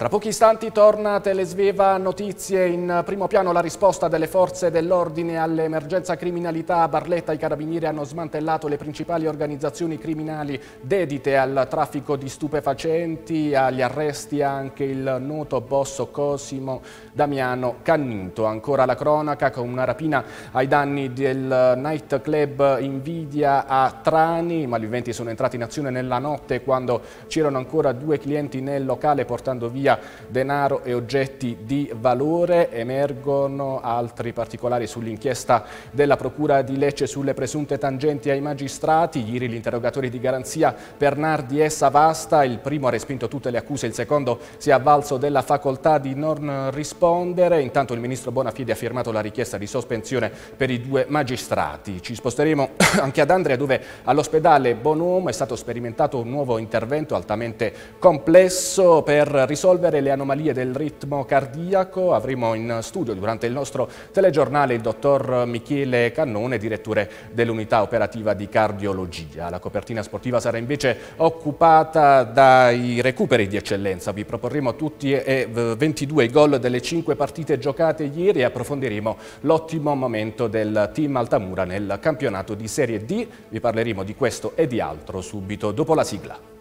Tra pochi istanti torna Telesveva Notizie, in primo piano la risposta delle forze dell'ordine all'emergenza criminalità a Barletta. I carabinieri hanno smantellato le principali organizzazioni criminali dedite al traffico di stupefacenti, agli arresti anche il noto boss Cosimo Damiano Cannito. Ancora la cronaca con una rapina ai danni del nightclub Invidia a Trani, ma gli viventi sono entrati in azione nella notte quando c'erano ancora due clienti nel locale portando via famiglia denaro e oggetti di valore. Emergono altri particolari sull'inchiesta della Procura di Lecce sulle presunte tangenti ai magistrati. Ieri gli interrogatori di garanzia Bernardi e Savasta, il primo ha respinto tutte le accuse, il secondo si è avvalso della facoltà di non rispondere. Intanto il ministro Bonafide ha firmato la richiesta di sospensione per i due magistrati. Ci sposteremo anche ad Andrea dove all'ospedale Bonuomo è stato sperimentato un nuovo intervento altamente complesso per risolvere risolvere le anomalie del ritmo cardiaco. Avremo in studio durante il nostro telegiornale il dottor Michele Cannone, direttore dell'unità operativa di cardiologia. La copertina sportiva sarà invece occupata dai recuperi di eccellenza. Vi proporremo tutti e 22 eh, i gol delle 5 partite giocate ieri e approfondiremo l'ottimo momento del team Altamura nel campionato di Serie D. Vi parleremo di questo e di altro subito dopo la sigla.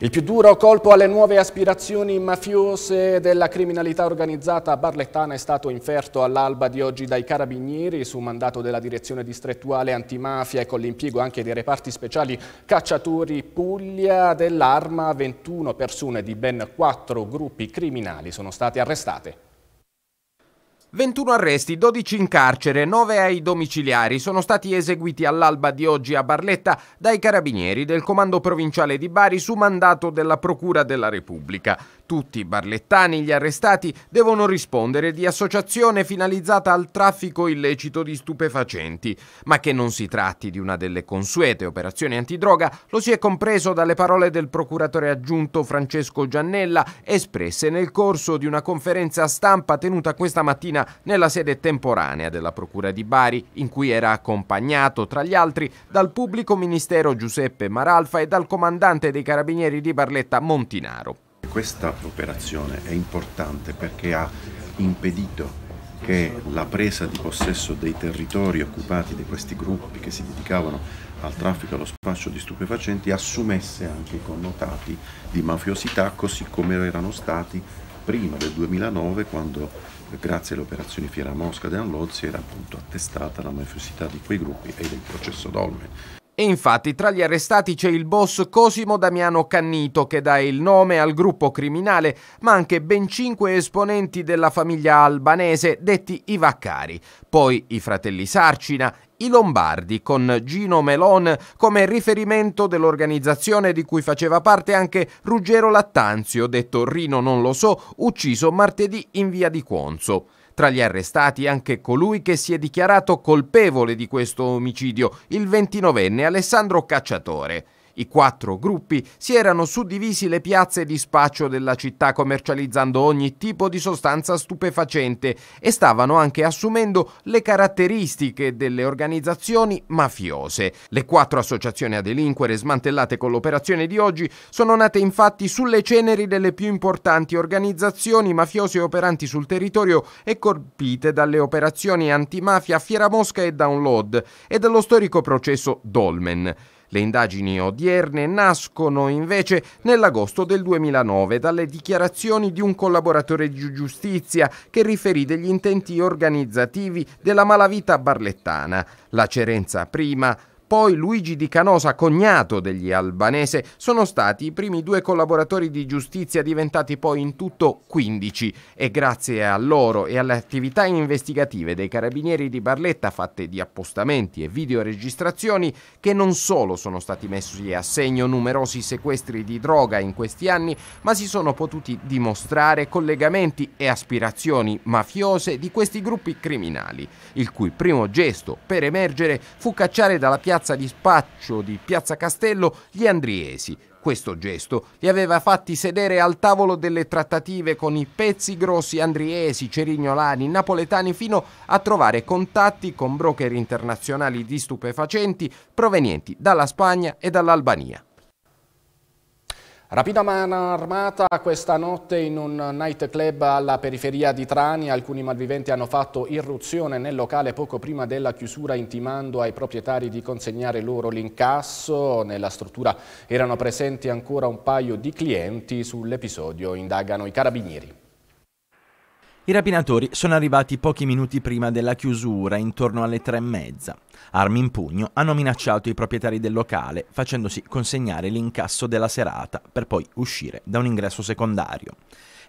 Il più duro colpo alle nuove aspirazioni mafiose della criminalità organizzata barlettana è stato inferto all'alba di oggi dai carabinieri su mandato della direzione distrettuale antimafia e con l'impiego anche dei reparti speciali cacciatori Puglia dell'Arma. 21 persone di ben 4 gruppi criminali sono state arrestate. 21 arresti, 12 in carcere, 9 ai domiciliari sono stati eseguiti all'alba di oggi a Barletta dai carabinieri del Comando Provinciale di Bari su mandato della Procura della Repubblica. Tutti i barlettani, gli arrestati, devono rispondere di associazione finalizzata al traffico illecito di stupefacenti. Ma che non si tratti di una delle consuete operazioni antidroga lo si è compreso dalle parole del procuratore aggiunto Francesco Giannella espresse nel corso di una conferenza stampa tenuta questa mattina nella sede temporanea della Procura di Bari, in cui era accompagnato, tra gli altri, dal pubblico ministero Giuseppe Maralfa e dal comandante dei carabinieri di Barletta Montinaro. Questa operazione è importante perché ha impedito che la presa di possesso dei territori occupati da questi gruppi che si dedicavano al traffico e allo spaccio di stupefacenti assumesse anche i connotati di mafiosità così come erano stati prima del 2009 quando grazie alle operazioni Fiera Mosca e Anlozzi era appunto attestata la mafiosità di quei gruppi e del processo Dolme. E infatti tra gli arrestati c'è il boss Cosimo Damiano Cannito che dà il nome al gruppo criminale, ma anche ben cinque esponenti della famiglia albanese detti i Vaccari, poi i fratelli Sarcina, i Lombardi con Gino Melon come riferimento dell'organizzazione di cui faceva parte anche Ruggero Lattanzio, detto Rino non lo so, ucciso martedì in via di Conzo. Tra gli arrestati anche colui che si è dichiarato colpevole di questo omicidio, il 29enne Alessandro Cacciatore. I quattro gruppi si erano suddivisi le piazze di spaccio della città commercializzando ogni tipo di sostanza stupefacente e stavano anche assumendo le caratteristiche delle organizzazioni mafiose. Le quattro associazioni a delinquere smantellate con l'operazione di oggi sono nate infatti sulle ceneri delle più importanti organizzazioni mafiose operanti sul territorio e colpite dalle operazioni antimafia Fieramosca e Download e dallo storico processo Dolmen. Le indagini odierne nascono invece nell'agosto del 2009 dalle dichiarazioni di un collaboratore di giustizia che riferì degli intenti organizzativi della malavita barlettana. La Cerenza prima poi Luigi Di Canosa, cognato degli albanese, sono stati i primi due collaboratori di giustizia diventati poi in tutto 15 e grazie a loro e alle attività investigative dei carabinieri di Barletta fatte di appostamenti e videoregistrazioni che non solo sono stati messi a segno numerosi sequestri di droga in questi anni, ma si sono potuti dimostrare collegamenti e aspirazioni mafiose di questi gruppi criminali, il cui primo gesto per emergere fu cacciare dalla piazza piazza di spaccio di Piazza Castello gli andriesi. Questo gesto li aveva fatti sedere al tavolo delle trattative con i pezzi grossi andriesi, cerignolani, napoletani fino a trovare contatti con broker internazionali di stupefacenti provenienti dalla Spagna e dall'Albania. Rapida mano armata questa notte in un nightclub alla periferia di Trani. Alcuni malviventi hanno fatto irruzione nel locale poco prima della chiusura intimando ai proprietari di consegnare loro l'incasso. Nella struttura erano presenti ancora un paio di clienti. Sull'episodio indagano i carabinieri. I rapinatori sono arrivati pochi minuti prima della chiusura, intorno alle tre e mezza. Armi in pugno hanno minacciato i proprietari del locale, facendosi consegnare l'incasso della serata, per poi uscire da un ingresso secondario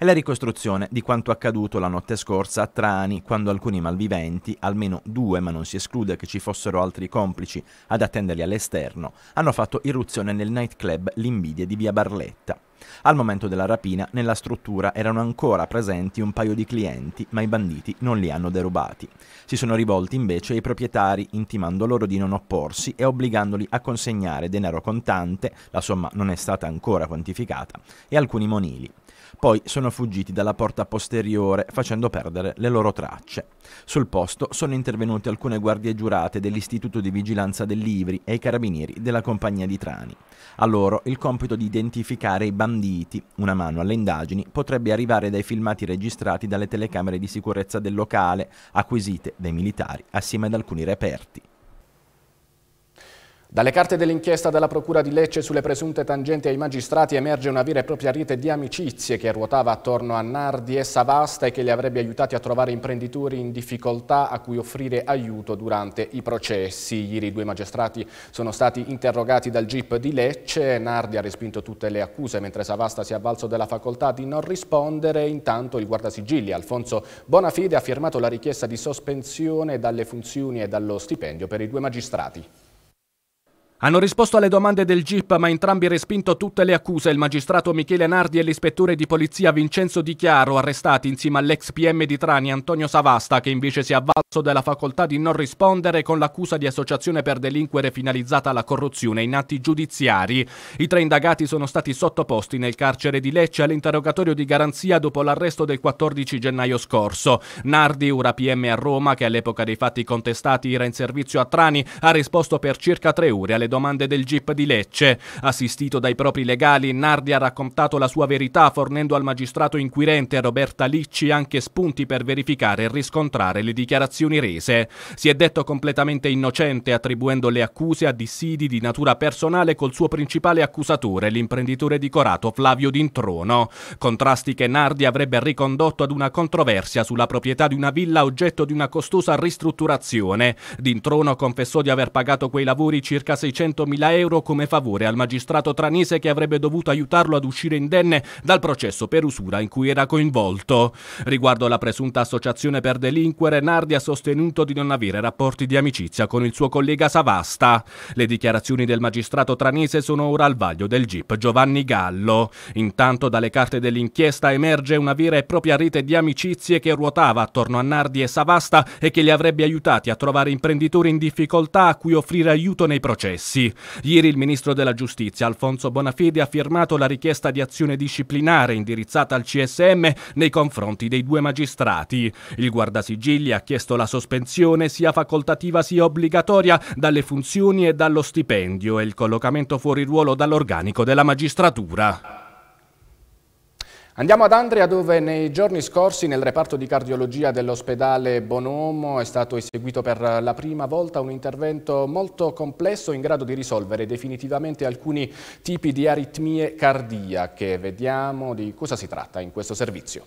è la ricostruzione di quanto accaduto la notte scorsa a Trani, quando alcuni malviventi, almeno due ma non si esclude che ci fossero altri complici ad attenderli all'esterno, hanno fatto irruzione nel nightclub L'Invidia di via Barletta. Al momento della rapina nella struttura erano ancora presenti un paio di clienti, ma i banditi non li hanno derubati. Si sono rivolti invece ai proprietari, intimando loro di non opporsi e obbligandoli a consegnare denaro contante, la somma non è stata ancora quantificata, e alcuni monili. Poi sono fuggiti dalla porta posteriore facendo perdere le loro tracce. Sul posto sono intervenute alcune guardie giurate dell'Istituto di Vigilanza del Livri e i carabinieri della compagnia di Trani. A loro il compito di identificare i banditi, una mano alle indagini, potrebbe arrivare dai filmati registrati dalle telecamere di sicurezza del locale, acquisite dai militari assieme ad alcuni reperti. Dalle carte dell'inchiesta della Procura di Lecce sulle presunte tangenti ai magistrati emerge una vera e propria rete di amicizie che ruotava attorno a Nardi e Savasta e che li avrebbe aiutati a trovare imprenditori in difficoltà a cui offrire aiuto durante i processi. Ieri i due magistrati sono stati interrogati dal GIP di Lecce, Nardi ha respinto tutte le accuse mentre Savasta si è avvalso della facoltà di non rispondere, intanto il guardasigilli Alfonso Bonafide ha firmato la richiesta di sospensione dalle funzioni e dallo stipendio per i due magistrati. Hanno risposto alle domande del GIP, ma entrambi respinto tutte le accuse. Il magistrato Michele Nardi e l'ispettore di polizia Vincenzo Di Chiaro, arrestati insieme all'ex PM di Trani Antonio Savasta, che invece si è avvalso della facoltà di non rispondere con l'accusa di associazione per delinquere finalizzata alla corruzione in atti giudiziari. I tre indagati sono stati sottoposti nel carcere di Lecce all'interrogatorio di garanzia dopo l'arresto del 14 gennaio scorso. Nardi, ora PM a Roma, che all'epoca dei fatti contestati era in servizio a Trani, ha risposto per circa tre ore alle alle domande del GIP di Lecce. Assistito dai propri legali, Nardi ha raccontato la sua verità fornendo al magistrato inquirente Roberta Licci anche spunti per verificare e riscontrare le dichiarazioni rese. Si è detto completamente innocente attribuendo le accuse a dissidi di natura personale col suo principale accusatore, l'imprenditore di Corato Flavio Dintrono. Contrasti che Nardi avrebbe ricondotto ad una controversia sulla proprietà di una villa oggetto di una costosa ristrutturazione. Dintrono confessò di aver pagato quei lavori circa 600 600.000 euro come favore al magistrato tranese che avrebbe dovuto aiutarlo ad uscire indenne dal processo per usura in cui era coinvolto. Riguardo alla presunta associazione per delinquere, Nardi ha sostenuto di non avere rapporti di amicizia con il suo collega Savasta. Le dichiarazioni del magistrato tranese sono ora al vaglio del GIP Giovanni Gallo. Intanto dalle carte dell'inchiesta emerge una vera e propria rete di amicizie che ruotava attorno a Nardi e Savasta e che li avrebbe aiutati a trovare imprenditori in difficoltà a cui offrire aiuto nei processi. Rossi. Ieri il ministro della Giustizia, Alfonso Bonafede, ha firmato la richiesta di azione disciplinare indirizzata al CSM nei confronti dei due magistrati. Il guardasigilli ha chiesto la sospensione sia facoltativa sia obbligatoria dalle funzioni e dallo stipendio e il collocamento fuori ruolo dall'organico della magistratura. Andiamo ad Andrea dove nei giorni scorsi nel reparto di cardiologia dell'ospedale Bonomo è stato eseguito per la prima volta un intervento molto complesso in grado di risolvere definitivamente alcuni tipi di aritmie cardiache. Vediamo di cosa si tratta in questo servizio.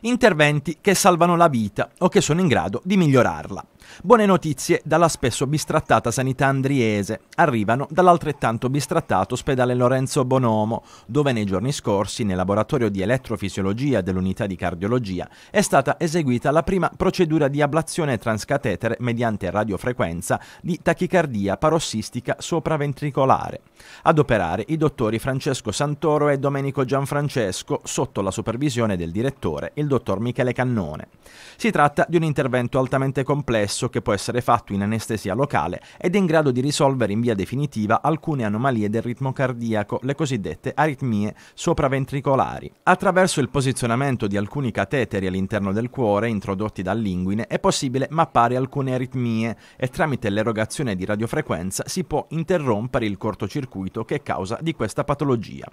Interventi che salvano la vita o che sono in grado di migliorarla. Buone notizie dalla spesso bistrattata sanità andriese. Arrivano dall'altrettanto bistrattato ospedale Lorenzo Bonomo, dove nei giorni scorsi, nel laboratorio di elettrofisiologia dell'unità di cardiologia, è stata eseguita la prima procedura di ablazione transcatetere mediante radiofrequenza di tachicardia parossistica sopraventricolare. Ad operare i dottori Francesco Santoro e Domenico Gianfrancesco, sotto la supervisione del direttore, il dottor Michele Cannone. Si tratta di un intervento altamente complesso passo che può essere fatto in anestesia locale ed è in grado di risolvere in via definitiva alcune anomalie del ritmo cardiaco, le cosiddette aritmie sopraventricolari. Attraverso il posizionamento di alcuni cateteri all'interno del cuore introdotti dall'inguine è possibile mappare alcune aritmie e tramite l'erogazione di radiofrequenza si può interrompere il cortocircuito che è causa di questa patologia.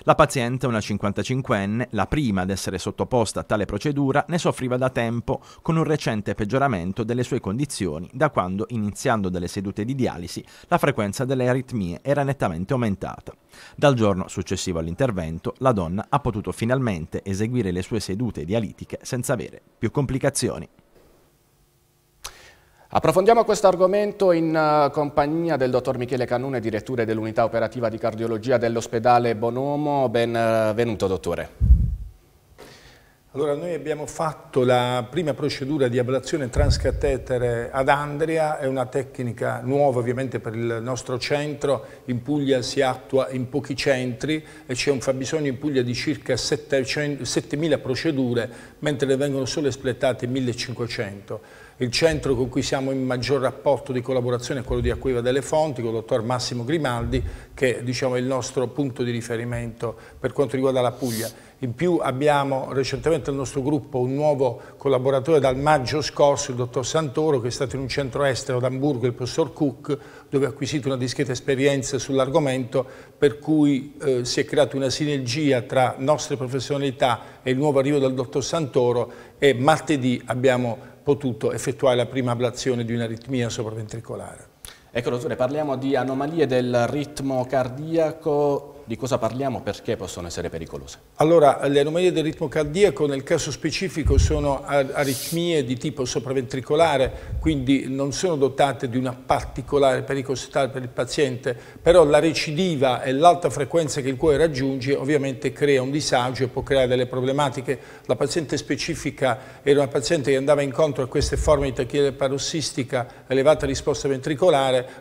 La paziente, una 55enne, la prima ad essere sottoposta a tale procedura, ne soffriva da tempo con un recente peggioramento delle sue condizioni, da quando, iniziando dalle sedute di dialisi, la frequenza delle aritmie era nettamente aumentata. Dal giorno successivo all'intervento, la donna ha potuto finalmente eseguire le sue sedute dialitiche senza avere più complicazioni. Approfondiamo questo argomento in eh, compagnia del dottor Michele Cannone, direttore dell'unità operativa di cardiologia dell'ospedale Bonomo. Benvenuto eh, dottore. Allora noi abbiamo fatto la prima procedura di ablazione transcatetere ad Andria, è una tecnica nuova ovviamente per il nostro centro, in Puglia si attua in pochi centri e c'è un fabbisogno in Puglia di circa 7.000 procedure, mentre ne vengono solo espletate 1.500. Il centro con cui siamo in maggior rapporto di collaborazione è quello di Acquiva delle Fonti, con il dottor Massimo Grimaldi, che diciamo, è il nostro punto di riferimento per quanto riguarda la Puglia. In più abbiamo recentemente nel nostro gruppo un nuovo collaboratore dal maggio scorso, il dottor Santoro, che è stato in un centro estero ad Amburgo, il professor Cook, dove ha acquisito una discreta esperienza sull'argomento, per cui eh, si è creata una sinergia tra nostre professionalità e il nuovo arrivo del dottor Santoro e martedì abbiamo potuto effettuare la prima ablazione di un'aritmia sopraventricolare. Ecco dottore, parliamo di anomalie del ritmo cardiaco di cosa parliamo, perché possono essere pericolose? Allora, le anomalie del ritmo cardiaco nel caso specifico sono aritmie di tipo sopraventricolare, quindi non sono dotate di una particolare pericolosità per il paziente, però la recidiva e l'alta frequenza che il cuore raggiunge ovviamente crea un disagio e può creare delle problematiche. La paziente specifica era una paziente che andava incontro a queste forme di tachichia parossistica, elevata risposta ventricolare,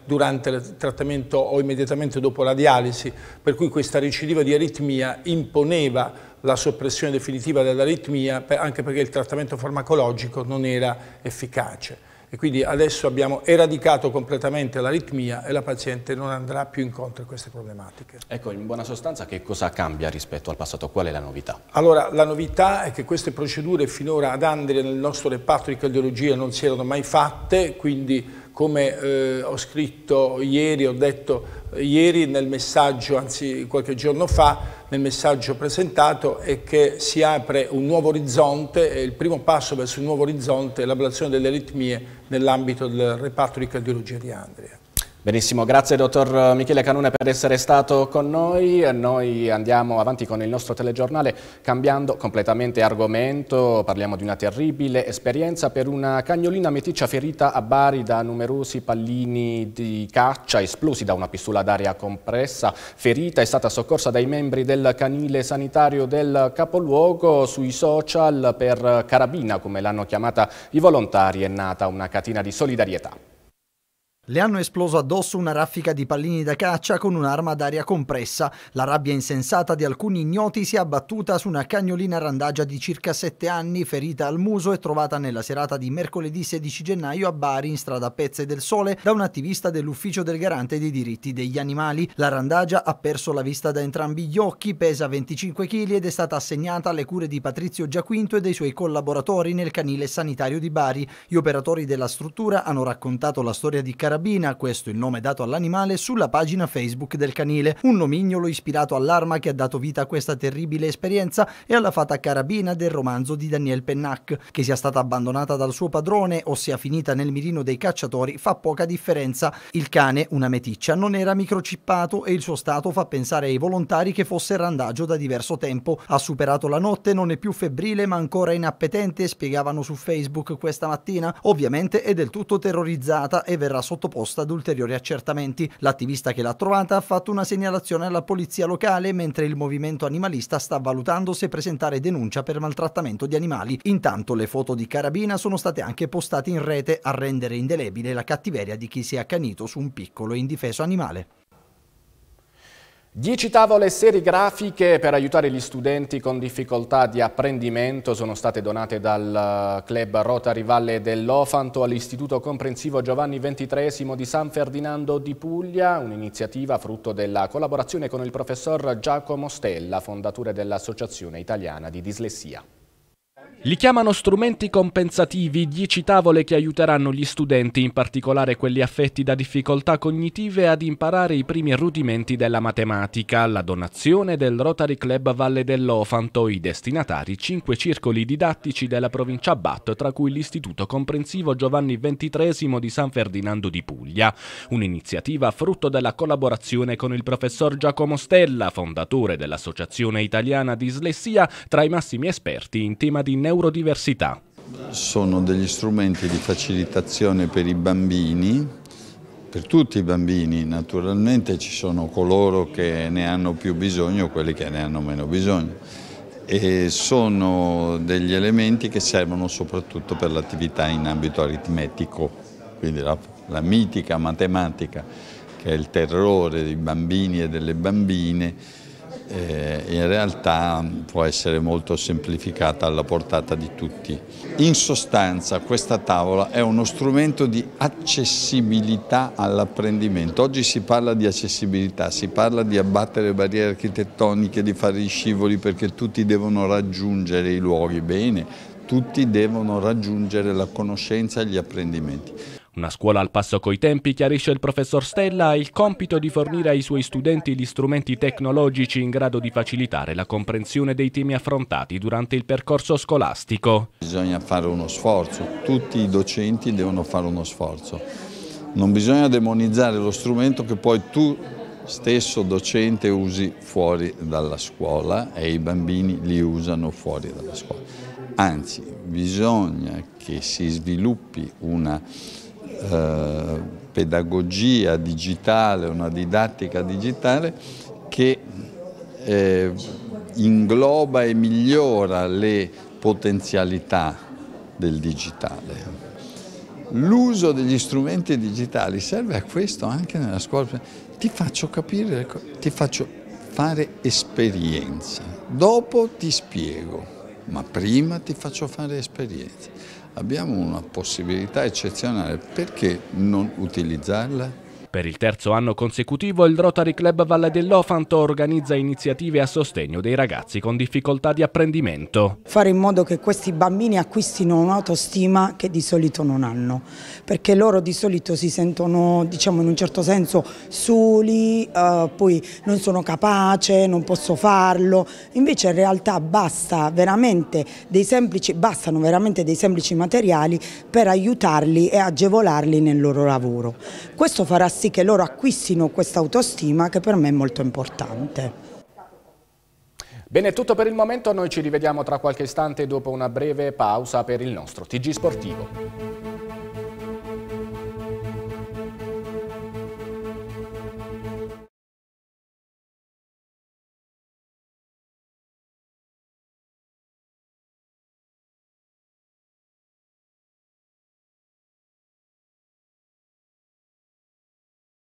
durante il trattamento o immediatamente dopo la dialisi, per cui questa recidiva di aritmia imponeva la soppressione definitiva dell'aritmia anche perché il trattamento farmacologico non era efficace. E quindi adesso abbiamo eradicato completamente l'aritmia e la paziente non andrà più incontro a queste problematiche. Ecco, in buona sostanza che cosa cambia rispetto al passato? Qual è la novità? Allora, la novità è che queste procedure finora ad Andria nel nostro reparto di cardiologia non si erano mai fatte, quindi come eh, ho scritto ieri, ho detto ieri nel messaggio, anzi qualche giorno fa, nel messaggio presentato, è che si apre un nuovo orizzonte e il primo passo verso un nuovo orizzonte è l'ablazione delle aritmie nell'ambito del reparto di cardiologia di Andria. Benissimo, grazie dottor Michele Canone per essere stato con noi. Noi andiamo avanti con il nostro telegiornale cambiando completamente argomento. Parliamo di una terribile esperienza per una cagnolina meticcia ferita a Bari da numerosi pallini di caccia esplosi da una pistola d'aria compressa. Ferita è stata soccorsa dai membri del canile sanitario del capoluogo sui social per carabina, come l'hanno chiamata i volontari. È nata una catena di solidarietà. Le hanno esploso addosso una raffica di pallini da caccia con un'arma d'aria compressa. La rabbia insensata di alcuni ignoti si è abbattuta su una cagnolina randagia di circa 7 anni, ferita al muso e trovata nella serata di mercoledì 16 gennaio a Bari in strada Pezze del Sole da un attivista dell'ufficio del garante dei diritti degli animali. La randagia ha perso la vista da entrambi gli occhi, pesa 25 kg ed è stata assegnata alle cure di Patrizio Giaquinto e dei suoi collaboratori nel canile sanitario di Bari. Gli operatori della struttura hanno raccontato la storia di Carabinieri carabina, questo il nome dato all'animale, sulla pagina Facebook del canile, un nomignolo ispirato all'arma che ha dato vita a questa terribile esperienza e alla fata carabina del romanzo di Daniel Pennac. Che sia stata abbandonata dal suo padrone o sia finita nel mirino dei cacciatori fa poca differenza. Il cane, una meticcia, non era microcippato e il suo stato fa pensare ai volontari che fosse randagio da diverso tempo. Ha superato la notte, non è più febbrile ma ancora inappetente, spiegavano su Facebook questa mattina. Ovviamente è del tutto terrorizzata e verrà sotto sottoposta ad ulteriori accertamenti. L'attivista che l'ha trovata ha fatto una segnalazione alla polizia locale mentre il movimento animalista sta valutando se presentare denuncia per maltrattamento di animali. Intanto le foto di Carabina sono state anche postate in rete a rendere indelebile la cattiveria di chi si è accanito su un piccolo e indifeso animale. Dieci tavole serigrafiche per aiutare gli studenti con difficoltà di apprendimento sono state donate dal eh, club Rotary Valle dell'Ofanto all'Istituto Comprensivo Giovanni XXIII di San Ferdinando di Puglia, un'iniziativa frutto della collaborazione con il professor Giacomo Stella, fondatore dell'Associazione Italiana di Dislessia. Li chiamano strumenti compensativi 10 tavole che aiuteranno gli studenti, in particolare quelli affetti da difficoltà cognitive, ad imparare i primi rudimenti della matematica. La donazione del Rotary Club Valle dell'Ofanto, i destinatari cinque circoli didattici della provincia Bat, tra cui l'Istituto Comprensivo Giovanni XXIII di San Ferdinando di Puglia. Un'iniziativa frutto della collaborazione con il professor Giacomo Stella, fondatore dell'Associazione Italiana Dislessia, tra i massimi esperti in tema di neurologia neurodiversità. Sono degli strumenti di facilitazione per i bambini, per tutti i bambini, naturalmente ci sono coloro che ne hanno più bisogno, quelli che ne hanno meno bisogno e sono degli elementi che servono soprattutto per l'attività in ambito aritmetico, quindi la, la, mitica matematica che è il terrore dei bambini e delle bambine eh, in realtà può essere molto semplificata alla portata di tutti. In sostanza questa tavola è uno strumento di accessibilità all'apprendimento. Oggi si parla di accessibilità, si parla di abbattere barriere architettoniche, di fare gli scivoli perché tutti devono raggiungere i luoghi bene, tutti devono raggiungere la conoscenza e gli apprendimenti. Una scuola al passo coi tempi, chiarisce il professor Stella, ha il compito di fornire ai suoi studenti gli strumenti tecnologici in grado di facilitare la comprensione dei temi affrontati durante il percorso scolastico. Bisogna fare uno sforzo, tutti i docenti devono fare uno sforzo. Non bisogna demonizzare lo strumento che poi tu stesso docente usi fuori dalla scuola e i bambini li usano fuori dalla scuola. Anzi, bisogna che si sviluppi una eh, pedagogia digitale, una didattica digitale che eh, ingloba e migliora le potenzialità del digitale. L'uso degli strumenti digitali serve a questo anche nella scuola. Ti faccio capire, ecco, ti faccio fare esperienza. Dopo ti spiego, ma prima ti faccio fare esperienza abbiamo una possibilità eccezionale, perché non utilizzarla? Per il terzo anno consecutivo il Rotary Club Valle dell'Ofanto organizza iniziative a sostegno dei ragazzi con difficoltà di apprendimento. Fare in modo che questi bambini acquistino un'autostima che di solito non hanno, perché loro di solito si sentono diciamo in un certo senso soli, eh, poi non sono capace, non posso farlo, invece in realtà basta veramente dei semplici, bastano veramente dei semplici materiali per aiutarli e agevolarli nel loro lavoro. Questo farà sì sì che loro acquistino questa autostima che per me è molto importante. Bene, è tutto per il momento, noi ci rivediamo tra qualche istante dopo una breve pausa per il nostro TG Sportivo.